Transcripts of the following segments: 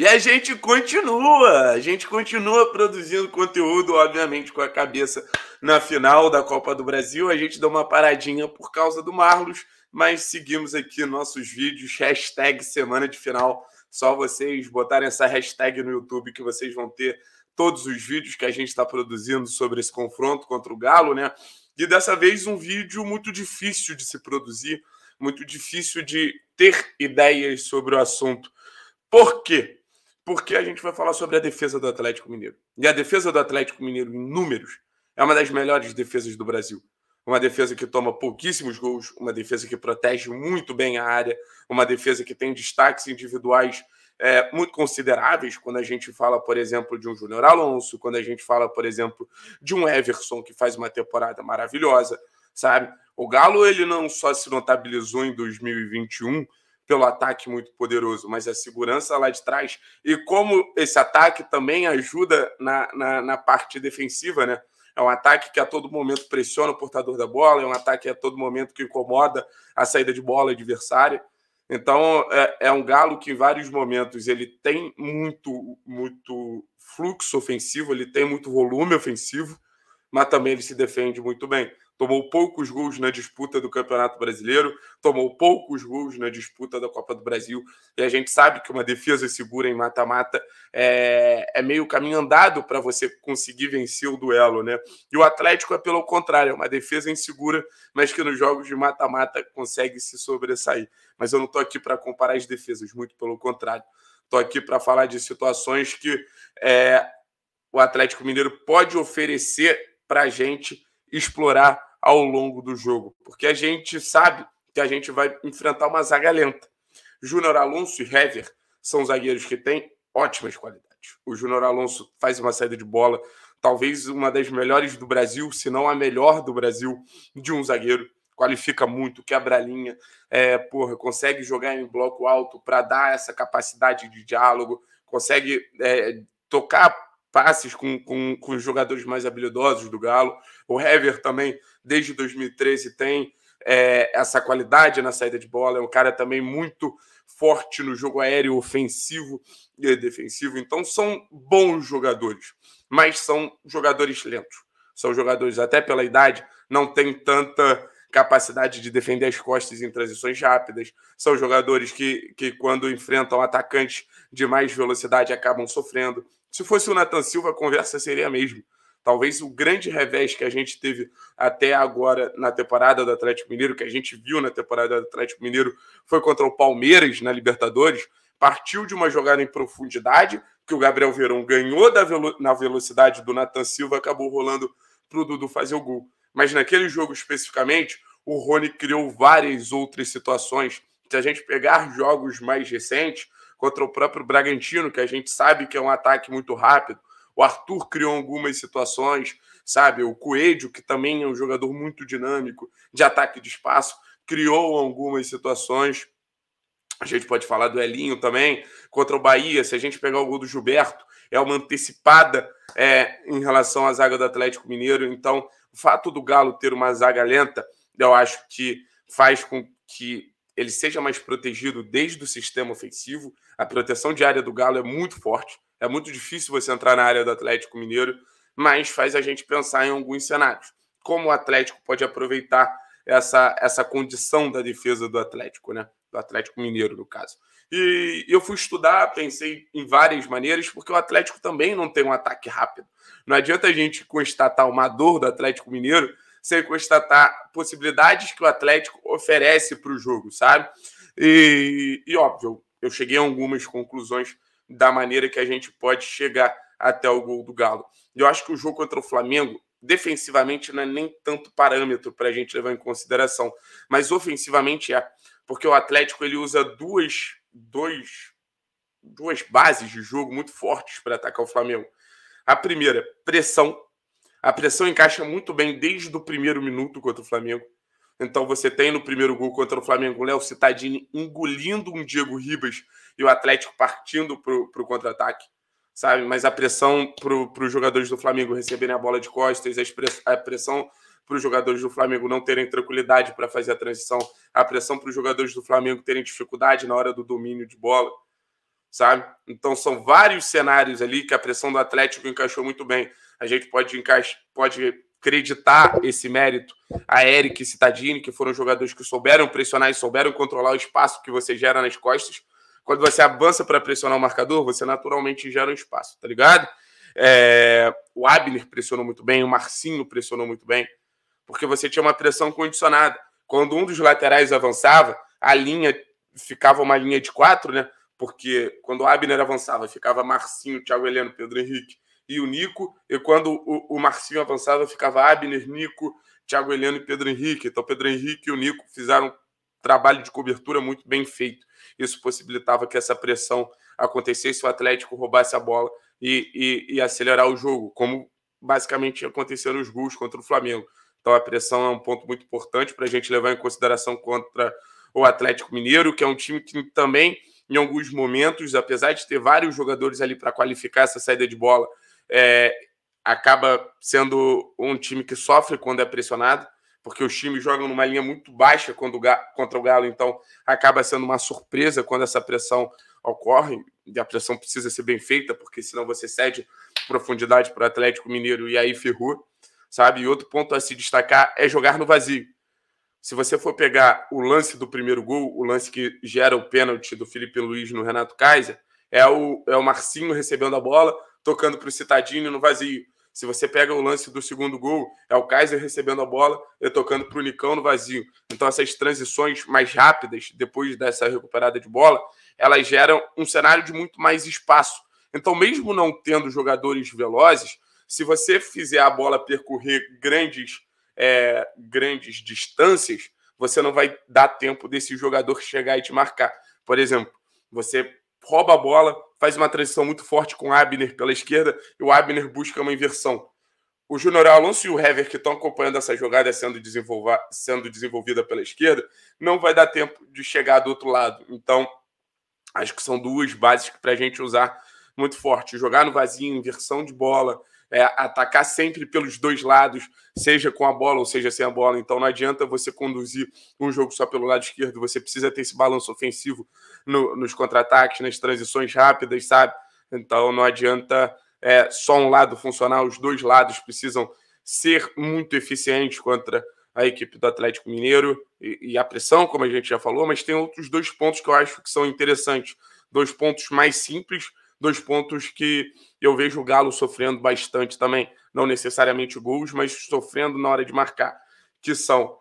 E a gente continua, a gente continua produzindo conteúdo, obviamente, com a cabeça na final da Copa do Brasil. A gente deu uma paradinha por causa do Marlos, mas seguimos aqui nossos vídeos, hashtag semana de final. Só vocês botarem essa hashtag no YouTube que vocês vão ter todos os vídeos que a gente está produzindo sobre esse confronto contra o Galo, né? E dessa vez um vídeo muito difícil de se produzir, muito difícil de ter ideias sobre o assunto. Por quê? porque a gente vai falar sobre a defesa do Atlético Mineiro. E a defesa do Atlético Mineiro, em números, é uma das melhores defesas do Brasil. Uma defesa que toma pouquíssimos gols, uma defesa que protege muito bem a área, uma defesa que tem destaques individuais é, muito consideráveis quando a gente fala, por exemplo, de um Júnior Alonso, quando a gente fala, por exemplo, de um Everson que faz uma temporada maravilhosa, sabe? O Galo ele não só se notabilizou em 2021 pelo ataque muito poderoso, mas a segurança lá de trás e como esse ataque também ajuda na, na, na parte defensiva, né? É um ataque que a todo momento pressiona o portador da bola, é um ataque a todo momento que incomoda a saída de bola adversária. Então é, é, um galo que em vários momentos ele tem muito muito fluxo ofensivo, ele tem muito volume ofensivo, mas também ele se defende muito bem tomou poucos gols na disputa do Campeonato Brasileiro, tomou poucos gols na disputa da Copa do Brasil, e a gente sabe que uma defesa segura em mata-mata é, é meio caminho andado para você conseguir vencer o duelo, né? E o Atlético é pelo contrário, é uma defesa insegura, mas que nos jogos de mata-mata consegue se sobressair. Mas eu não estou aqui para comparar as defesas, muito pelo contrário. Estou aqui para falar de situações que é, o Atlético Mineiro pode oferecer para a gente explorar ao longo do jogo, porque a gente sabe que a gente vai enfrentar uma zaga lenta. Júnior Alonso e Hever são zagueiros que têm ótimas qualidades. O Júnior Alonso faz uma saída de bola, talvez uma das melhores do Brasil, se não a melhor do Brasil, de um zagueiro. Qualifica muito, quebra a linha, é, porra, consegue jogar em bloco alto para dar essa capacidade de diálogo, consegue é, tocar passes com, com, com os jogadores mais habilidosos do Galo. O Hever também, desde 2013, tem é, essa qualidade na saída de bola. É um cara também muito forte no jogo aéreo ofensivo e defensivo. Então, são bons jogadores, mas são jogadores lentos. São jogadores, até pela idade, não tem tanta capacidade de defender as costas em transições rápidas. São jogadores que, que quando enfrentam atacantes de mais velocidade, acabam sofrendo. Se fosse o Nathan Silva, a conversa seria a mesma. Talvez o grande revés que a gente teve até agora na temporada do Atlético Mineiro, que a gente viu na temporada do Atlético Mineiro, foi contra o Palmeiras na Libertadores. Partiu de uma jogada em profundidade, que o Gabriel Verão ganhou velo na velocidade do Nathan Silva, acabou rolando para o Dudu fazer o gol. Mas naquele jogo especificamente, o Rony criou várias outras situações. Se a gente pegar jogos mais recentes, contra o próprio Bragantino, que a gente sabe que é um ataque muito rápido. O Arthur criou algumas situações, sabe? O Coelho, que também é um jogador muito dinâmico de ataque de espaço, criou algumas situações. A gente pode falar do Elinho também, contra o Bahia. Se a gente pegar o gol do Gilberto, é uma antecipada é, em relação à zaga do Atlético Mineiro. Então, o fato do Galo ter uma zaga lenta, eu acho que faz com que ele seja mais protegido desde o sistema ofensivo. A proteção de área do Galo é muito forte. É muito difícil você entrar na área do Atlético Mineiro, mas faz a gente pensar em alguns cenários. Como o Atlético pode aproveitar essa, essa condição da defesa do Atlético, né? Do Atlético Mineiro, no caso. E eu fui estudar, pensei em várias maneiras, porque o Atlético também não tem um ataque rápido. Não adianta a gente constatar uma dor do Atlético Mineiro sem constatar possibilidades que o Atlético oferece para o jogo, sabe? E, e óbvio, eu cheguei a algumas conclusões da maneira que a gente pode chegar até o gol do Galo. Eu acho que o jogo contra o Flamengo, defensivamente, não é nem tanto parâmetro para a gente levar em consideração, mas ofensivamente é, porque o Atlético ele usa duas, dois, duas bases de jogo muito fortes para atacar o Flamengo. A primeira, pressão, a pressão encaixa muito bem desde o primeiro minuto contra o Flamengo. Então você tem no primeiro gol contra o Flamengo o Léo Cittadini engolindo um Diego Ribas e o Atlético partindo para o contra-ataque, sabe? Mas a pressão para os jogadores do Flamengo receberem a bola de costas, a pressão para os jogadores do Flamengo não terem tranquilidade para fazer a transição, a pressão para os jogadores do Flamengo terem dificuldade na hora do domínio de bola, sabe? Então são vários cenários ali que a pressão do Atlético encaixou muito bem a gente pode, encaixar, pode acreditar esse mérito a Eric e Citadini, que foram jogadores que souberam pressionar e souberam controlar o espaço que você gera nas costas. Quando você avança para pressionar o marcador, você naturalmente gera um espaço, tá ligado? É... o Abner pressionou muito bem, o Marcinho pressionou muito bem, porque você tinha uma pressão condicionada. Quando um dos laterais avançava, a linha ficava uma linha de quatro, né? Porque quando o Abner avançava, ficava Marcinho, Thiago Heleno, Pedro Henrique e o Nico. E quando o, o Marcinho avançava, ficava Abner, Nico, Thiago Heleno e Pedro Henrique. Então, Pedro Henrique e o Nico fizeram um trabalho de cobertura muito bem feito. Isso possibilitava que essa pressão acontecesse, o Atlético roubasse a bola e, e, e acelerar o jogo, como basicamente aconteceu nos gols contra o Flamengo. Então, a pressão é um ponto muito importante para a gente levar em consideração contra o Atlético Mineiro, que é um time que também, em alguns momentos, apesar de ter vários jogadores ali para qualificar essa saída de bola, é, acaba sendo um time que sofre quando é pressionado, porque os times jogam numa linha muito baixa quando contra o Galo, então acaba sendo uma surpresa quando essa pressão ocorre, e a pressão precisa ser bem feita, porque senão você cede profundidade para o Atlético Mineiro e aí ferrou, sabe? E outro ponto a se destacar é jogar no vazio. Se você for pegar o lance do primeiro gol, o lance que gera o pênalti do Felipe Luiz no Renato Kaiser, é o, é o Marcinho recebendo a bola, tocando para o Citadinho no vazio. Se você pega o lance do segundo gol, é o Kaiser recebendo a bola e tocando para o Nicão no vazio. Então, essas transições mais rápidas, depois dessa recuperada de bola, elas geram um cenário de muito mais espaço. Então, mesmo não tendo jogadores velozes, se você fizer a bola percorrer grandes, é, grandes distâncias, você não vai dar tempo desse jogador chegar e te marcar. Por exemplo, você rouba a bola, faz uma transição muito forte com o Abner pela esquerda e o Abner busca uma inversão. O Júnior Alonso e o Hever, que estão acompanhando essa jogada sendo, sendo desenvolvida pela esquerda, não vai dar tempo de chegar do outro lado. Então, acho que são duas bases para a gente usar muito forte. Jogar no vazio, inversão de bola, é, atacar sempre pelos dois lados, seja com a bola ou seja sem a bola. Então não adianta você conduzir um jogo só pelo lado esquerdo, você precisa ter esse balanço ofensivo no, nos contra-ataques, nas transições rápidas, sabe? Então não adianta é, só um lado funcionar, os dois lados precisam ser muito eficientes contra a equipe do Atlético Mineiro e, e, a pressão, como a gente já falou, mas tem outros dois pontos que eu acho que são interessantes. Dois pontos mais simples, dois pontos que eu vejo o Galo sofrendo bastante também, não necessariamente gols, mas sofrendo na hora de marcar, que são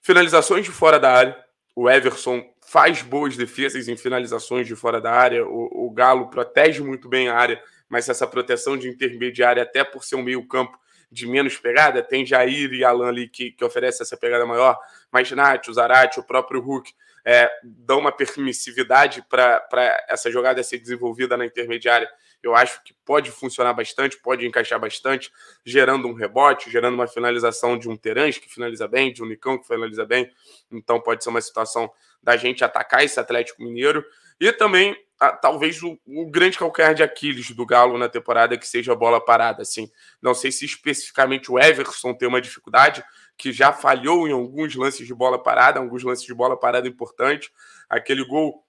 finalizações de fora da área. O Everson faz boas defesas em finalizações de fora da área. O, o Galo protege muito bem a área, mas essa proteção de intermediária, até por ser um meio-campo, de menos pegada, tem Jair e Alan ali que, que oferece essa pegada maior, mas Nath, o Zarate, o próprio Hulk é, dão uma permissividade para essa jogada ser desenvolvida na intermediária. Eu acho que pode funcionar bastante, pode encaixar bastante, gerando um rebote, gerando uma finalização de um Terãs que finaliza bem, de um Nicão que finaliza bem. Então pode ser uma situação da gente atacar esse Atlético Mineiro e também, a, talvez, o, o, grande calcanhar de Aquiles do Galo na temporada que seja a bola parada. Assim, não sei se especificamente o Everson tem uma dificuldade, que já falhou em alguns lances de bola parada, alguns lances de bola parada importantes. Aquele gol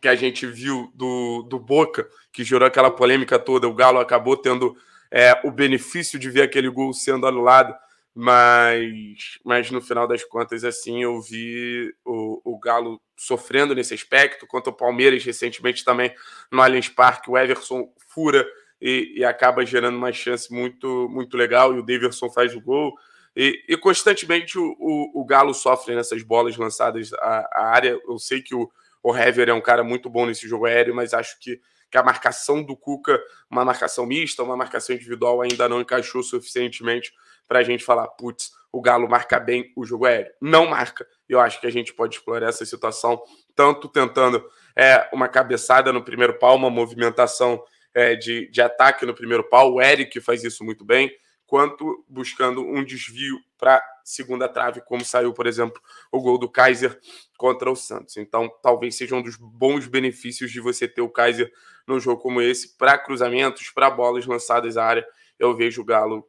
que a gente viu do, do Boca, que gerou aquela polêmica toda, o Galo acabou tendo é, o benefício de ver aquele gol sendo anulado mas, mas no final das contas, assim, eu vi o, o Galo sofrendo nesse aspecto, quanto ao Palmeiras recentemente também no Allianz Parque, o Everson fura e, e, acaba gerando uma chance muito, muito legal, e o Davidson faz o gol, e, e constantemente o, o, o, Galo sofre nessas bolas lançadas à, à área, eu sei que o, o Hever é um cara muito bom nesse jogo aéreo, mas acho que que a marcação do Cuca, uma marcação mista, uma marcação individual, ainda não encaixou suficientemente para a gente falar, putz, o Galo marca bem o jogo aéreo. Não marca. Eu acho que a gente pode explorar essa situação, tanto tentando é, uma cabeçada no primeiro pau, uma movimentação é, de, de ataque no primeiro pau, o Eric faz isso muito bem, quanto buscando um desvio para segunda trave, como saiu, por exemplo, o gol do Kaiser contra o Santos. Então, talvez seja um dos bons benefícios de você ter o Kaiser num jogo como esse, para cruzamentos, para bolas lançadas à área. Eu vejo o Galo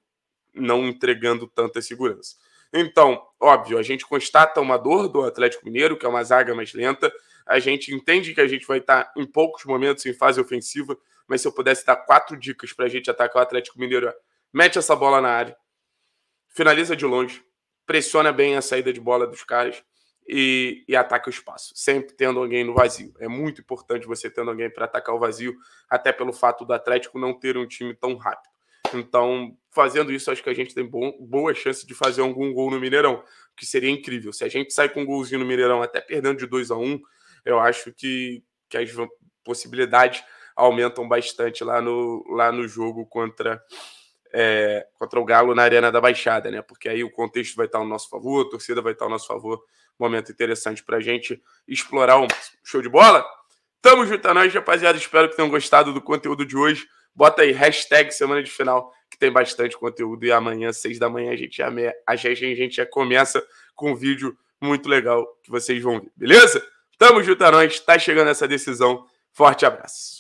não entregando tanta segurança. Então, óbvio, a gente constata uma dor do Atlético Mineiro, que é uma zaga mais lenta. A gente entende que a gente vai estar em poucos momentos em fase ofensiva, mas se eu pudesse dar quatro dicas para a gente atacar o Atlético Mineiro, é mete essa bola na área, finaliza de longe, pressiona bem a saída de bola dos caras e, e ataca o espaço, sempre tendo alguém no vazio. É muito importante você tendo alguém para atacar o vazio, até pelo fato do Atlético não ter um time tão rápido. Então, fazendo isso, acho que a gente tem bom, boa chance de fazer algum gol no Mineirão, que seria incrível. Se a gente sai com um golzinho no Mineirão, até perdendo de 2 a 1 um, eu acho que, que as possibilidades aumentam bastante lá no, lá no jogo contra é, contra o Galo na Arena da Baixada, né? Porque aí o contexto vai estar ao nosso favor, a torcida vai estar ao nosso favor. Momento interessante para a gente explorar um show de bola. Tamo junto a é nós, rapaziada. Espero que tenham gostado do conteúdo de hoje. Bota aí hashtag semana de final, que tem bastante conteúdo. E amanhã, seis da manhã, a gente já, é a gente já começa com um vídeo muito legal que vocês vão ver, beleza? Tamo junto a é nós, tá chegando essa decisão. Forte abraço.